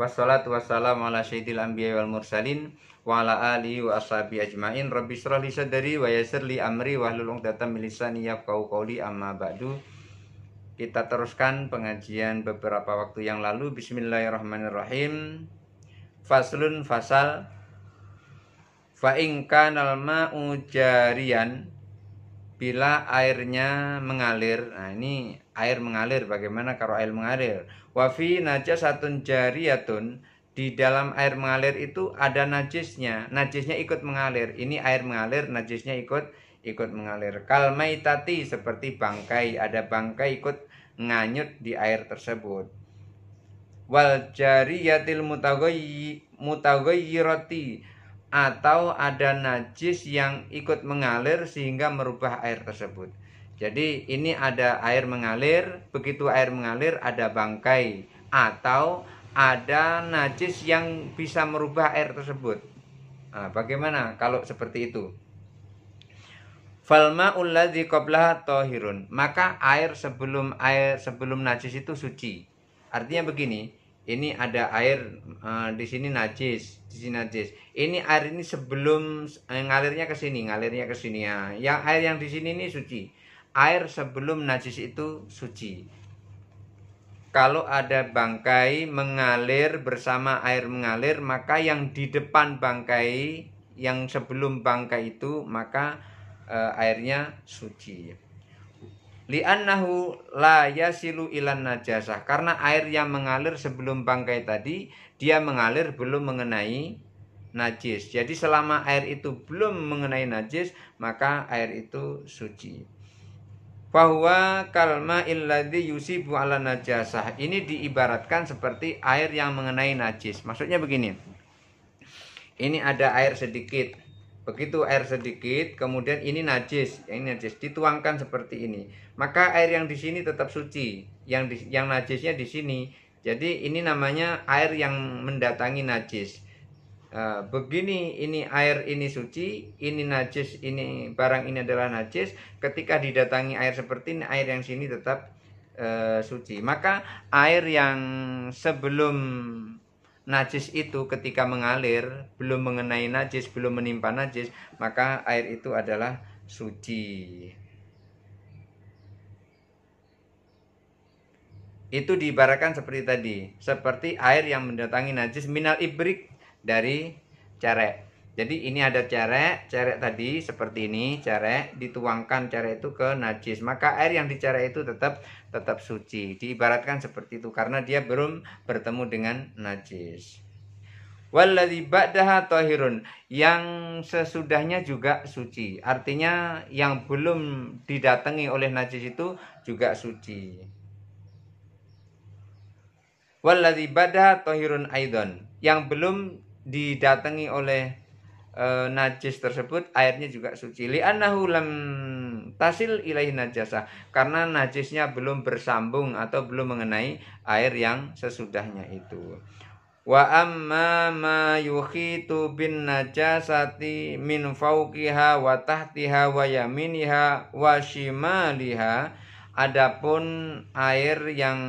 Wassalatu wassalamu ala syaitil anbiya wal mursalin wa ala alihi wa ashabi ajmain. Rabbi surah li sadari wa yasir li amri wa hlul 'uqdatam min lisani kau qawli amma ba'du. Kita teruskan pengajian beberapa waktu yang lalu. Bismillahirrahmanirrahim. Faslun fasal fa in ma'u jarian bila airnya mengalir. Nah, ini air mengalir bagaimana kalau air mengalir? wafi najis najasatun jariyatun di dalam air mengalir itu ada najisnya. Najisnya ikut mengalir. Ini air mengalir, najisnya ikut ikut mengalir. kalmai tati seperti bangkai, ada bangkai ikut nganyut di air tersebut. Wal jariyatil roti atau ada najis yang ikut mengalir sehingga merubah air tersebut. Jadi ini ada air mengalir, begitu air mengalir ada bangkai atau ada najis yang bisa merubah air tersebut. Nah, bagaimana kalau seperti itu? Falma ulladzi qablaha tohirun. Maka air sebelum air sebelum najis itu suci. Artinya begini, ini ada air uh, di sini najis di sini najis ini air ini sebelum eh, ngalirnya ke sini ngalirnya ke sini ya yang air yang di sini ini suci air sebelum najis itu suci kalau ada bangkai mengalir bersama air mengalir maka yang di depan bangkai yang sebelum bangkai itu maka uh, airnya suci li'annahu la yasilu ilan najasah karena air yang mengalir sebelum bangkai tadi dia mengalir belum mengenai najis jadi selama air itu belum mengenai najis maka air itu suci bahwa kalma illadhi yusibu ala najasah ini diibaratkan seperti air yang mengenai najis maksudnya begini ini ada air sedikit Begitu air sedikit, kemudian ini najis, ini najis dituangkan seperti ini. Maka air yang di sini tetap suci, yang di, yang najisnya di sini. Jadi ini namanya air yang mendatangi najis. Eh, begini ini air ini suci ini najis ini barang ini adalah najis ketika didatangi air seperti ini air yang sini tetap uh, suci maka air yang sebelum najis itu ketika mengalir belum mengenai najis, belum menimpa najis, maka air itu adalah suci. Itu diibaratkan seperti tadi, seperti air yang mendatangi najis minal ibrik dari cerek. Jadi ini ada cerek, cerek tadi seperti ini, cerek dituangkan cerek itu ke najis. Maka air yang dicerek itu tetap tetap suci. Diibaratkan seperti itu karena dia belum bertemu dengan najis. Walladzi ba'daha tahirun yang sesudahnya juga suci. Artinya yang belum didatangi oleh najis itu juga suci. Walladzi ba'daha tahirun aidon yang belum didatangi oleh e, najis tersebut airnya juga suci li annahu lam tasil ilaihi najasa karena najisnya belum bersambung atau belum mengenai air yang sesudahnya itu wa amma ma yukhitu bin najasati min fawqiha wa tahtiha wa yaminiha wa shimaliha adapun air yang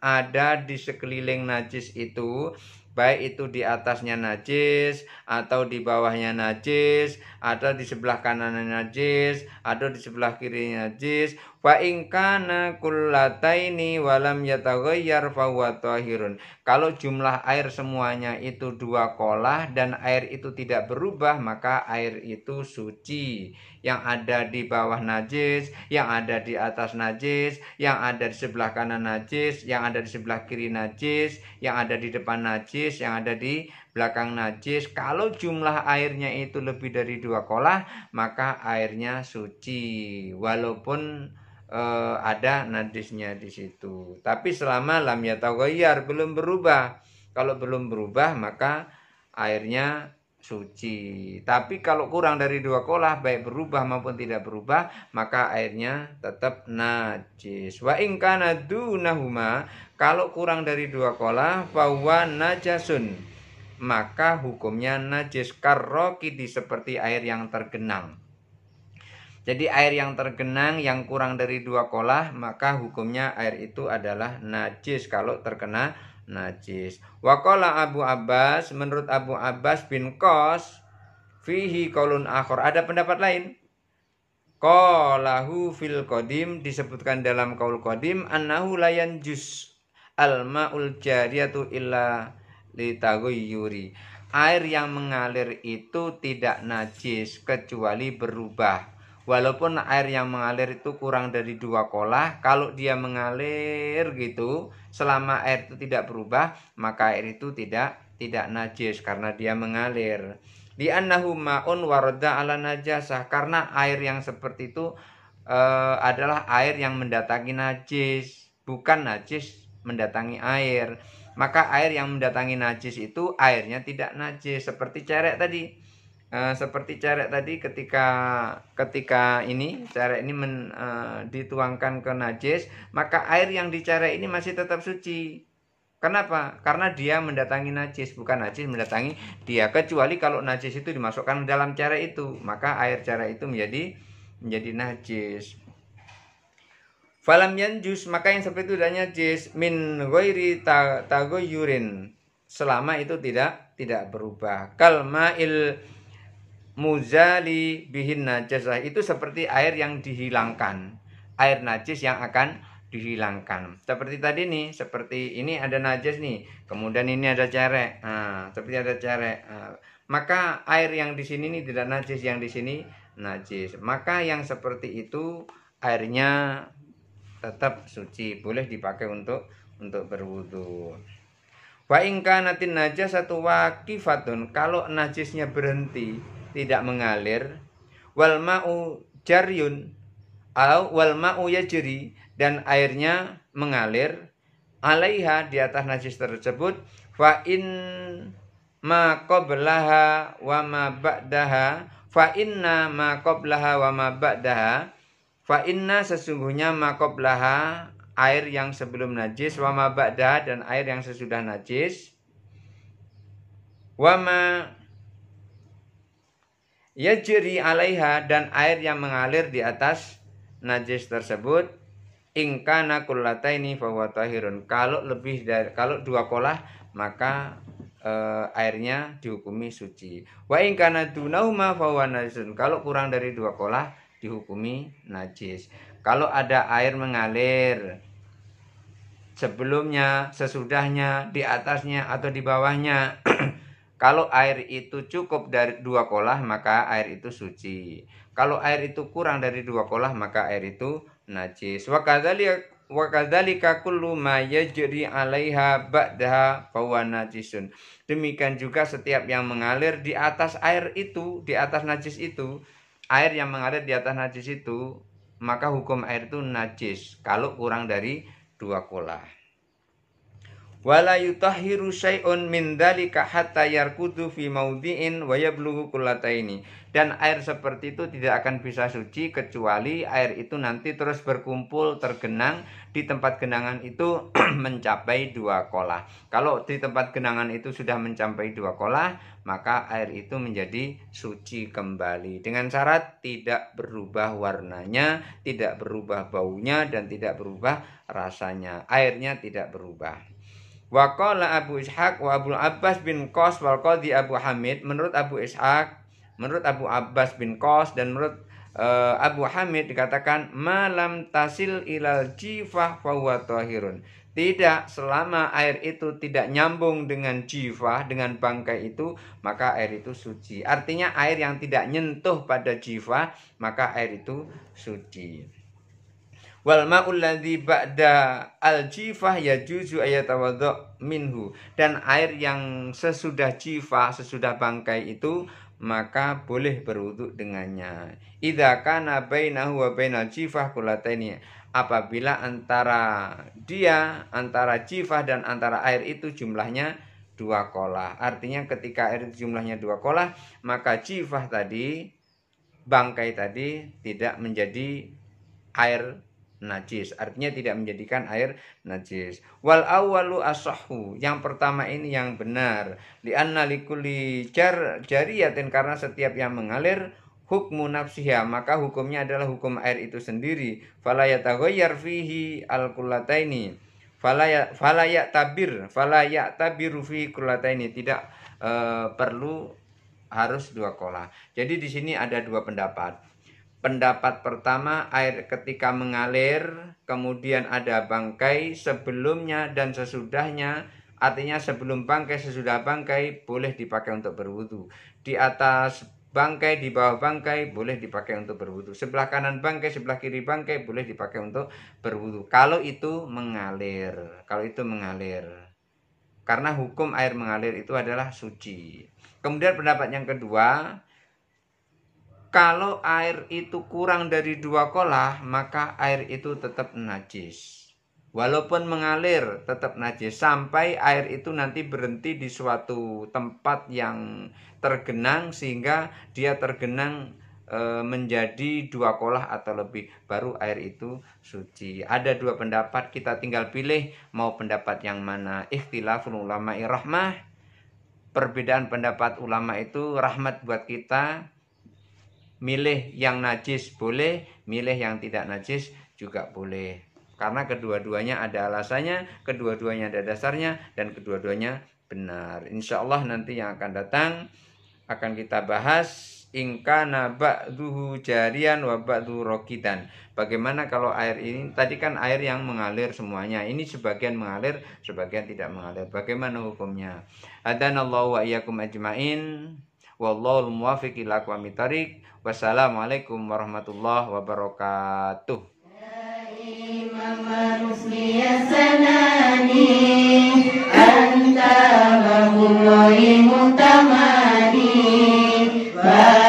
ada di sekeliling najis itu baik itu di atasnya najis atau di bawahnya najis atau di sebelah kanannya najis atau di sebelah kirinya najis Fa in kana kullataini walam yataghayyar fa tahirun. Kalau jumlah air semuanya itu dua kolah dan air itu tidak berubah, maka air itu suci. Yang ada di bawah najis, yang ada di atas najis, yang ada di sebelah kanan najis, yang ada di sebelah kiri najis, yang ada di depan najis, yang ada di belakang najis. Kalau jumlah airnya itu lebih dari dua kolah, maka airnya suci. Walaupun uh, ada najisnya di situ. Tapi selama lam yataghayyar belum berubah. Kalau belum berubah maka airnya suci. Tapi kalau kurang dari dua kolah baik berubah maupun tidak berubah maka airnya tetap najis. Wa in kana dunahuma kalau kurang dari dua kolah bahwa najasun maka hukumnya najis karokidi seperti air yang tergenang jadi air yang tergenang yang kurang dari dua kolah maka hukumnya air itu adalah najis kalau terkena najis. Wakola Abu Abbas menurut Abu Abbas bin Kos fihi kolun akhor ada pendapat lain. Kolahu fil kodim disebutkan dalam kaul kodim annahu layan jus almaul jariyatu illa litagoyuri. Air yang mengalir itu tidak najis kecuali berubah walaupun air yang mengalir itu kurang dari dua kolah kalau dia mengalir gitu selama air itu tidak berubah maka air itu tidak tidak najis karena dia mengalir di annahu ma'un warada ala najasah karena air yang seperti itu e, adalah air yang mendatangi najis bukan najis mendatangi air maka air yang mendatangi najis itu airnya tidak najis seperti cerek tadi Eh, seperti cerek tadi ketika ketika ini cerek ini men, uh, dituangkan ke najis maka air yang dicerek ini masih tetap suci Kenapa? Karena dia mendatangi najis, bukan najis mendatangi dia. Kecuali kalau najis itu dimasukkan dalam cara itu, maka air cara itu menjadi menjadi najis. Falam jus maka yang seperti itu danya najis min ghairi tagoyurin selama itu tidak tidak berubah. Kalma il muzali bihin najasah itu seperti air yang dihilangkan air najis yang akan dihilangkan seperti tadi nih seperti ini ada najis nih kemudian ini ada cerek nah, seperti ada cerek nah, maka air yang di sini nih tidak najis yang di sini najis maka yang seperti itu airnya tetap suci boleh dipakai untuk untuk berwudu wa najis satu wakifatun kalau najisnya berhenti tidak mengalir wal ma'u jaryun atau wal ma'u yajri dan airnya mengalir alaiha di atas najis tersebut fa in ma qablaha wa ma ba'daha fa inna ma qablaha wa ma ba'daha fa inna sesungguhnya ma qablaha air yang sebelum najis wa ma ba'daha dan air yang sesudah najis wa ma Yajri alaiha dan air yang mengalir di atas najis tersebut ingkana kullataini fahuwa tahirun. Kalau lebih dari kalau dua kolah maka eh, airnya dihukumi suci. Wa ingkana dunauma fahuwa najisun. Kalau kurang dari dua kolah dihukumi najis. Kalau ada air mengalir sebelumnya, sesudahnya, di atasnya atau di bawahnya kalau air itu cukup dari dua kolah, maka air itu suci. Kalau air itu kurang dari dua kolah, maka air itu najis. wakadali kullu ma jadi alaiha ba'daha fawa najisun. Demikian juga setiap yang mengalir di atas air itu, di atas najis itu, air yang mengalir di atas najis itu, maka hukum air itu najis kalau kurang dari dua kolah wala yutahhiru syai'un min dhalika hatta yarkudu fi maudhi'in wa yablughu kullataini dan air seperti itu tidak akan bisa suci kecuali air itu nanti terus berkumpul tergenang di tempat genangan itu mencapai dua kolah kalau di tempat genangan itu sudah mencapai dua kolah maka air itu menjadi suci kembali dengan syarat tidak berubah warnanya tidak berubah baunya dan tidak berubah rasanya airnya tidak berubah Wakola Abu Ishak, wa Abu Abbas bin Qas wal di Abu Hamid menurut Abu Ishak, menurut Abu Abbas bin Qas dan menurut uh, Abu Hamid dikatakan malam tasil ilal jifah fahuwa tohirun. Tidak selama air itu tidak nyambung dengan jifah dengan bangkai itu maka air itu suci. Artinya air yang tidak nyentuh pada jifah maka air itu suci wal ma'ul ladzi ba'da al jifah yajuzu ayatawaddo minhu dan air yang sesudah jifah sesudah bangkai itu maka boleh berwuduk dengannya idza kana bainahu wa bainal jifah kulataini apabila antara dia antara jifah dan antara air itu jumlahnya dua kolah artinya ketika air itu jumlahnya dua kolah maka jifah tadi bangkai tadi tidak menjadi air najis artinya tidak menjadikan air najis wal awalu asahu yang pertama ini yang benar li anna likuli jar jariyatin karena setiap yang mengalir hukmu nafsiha maka hukumnya adalah hukum air itu sendiri fala yataghayyar fihi al kullataini falaya falaya tabir falaya tabiru fi kullataini tidak uh, perlu harus dua kolah Jadi di sini ada dua pendapat. Pendapat pertama, air ketika mengalir, kemudian ada bangkai sebelumnya dan sesudahnya. Artinya sebelum bangkai, sesudah bangkai boleh dipakai untuk berwudu. Di atas bangkai, di bawah bangkai boleh dipakai untuk berwudu. Sebelah kanan bangkai, sebelah kiri bangkai boleh dipakai untuk berwudu. Kalau itu mengalir, kalau itu mengalir. Karena hukum air mengalir itu adalah suci. Kemudian pendapat yang kedua, kalau air itu kurang dari dua kolah, maka air itu tetap najis. Walaupun mengalir tetap najis sampai air itu nanti berhenti di suatu tempat yang tergenang sehingga dia tergenang e, menjadi dua kolah atau lebih baru air itu suci. Ada dua pendapat kita tinggal pilih mau pendapat yang mana. Ikhtilaful ulama rahmah. Perbedaan pendapat ulama itu rahmat buat kita milih yang najis boleh, milih yang tidak najis juga boleh. Karena kedua-duanya ada alasannya, kedua-duanya ada dasarnya, dan kedua-duanya benar. Insya Allah nanti yang akan datang akan kita bahas nabak duhu jarian wabak duhu rokitan. Bagaimana kalau air ini, tadi kan air yang mengalir semuanya. Ini sebagian mengalir, sebagian tidak mengalir. Bagaimana hukumnya? Adanallahu wa iyyakum ajma'in. Wallahul muwafiq ila aqwamit thariq. Wassalamualaikum warahmatullahi wabarakatuh. Ya anta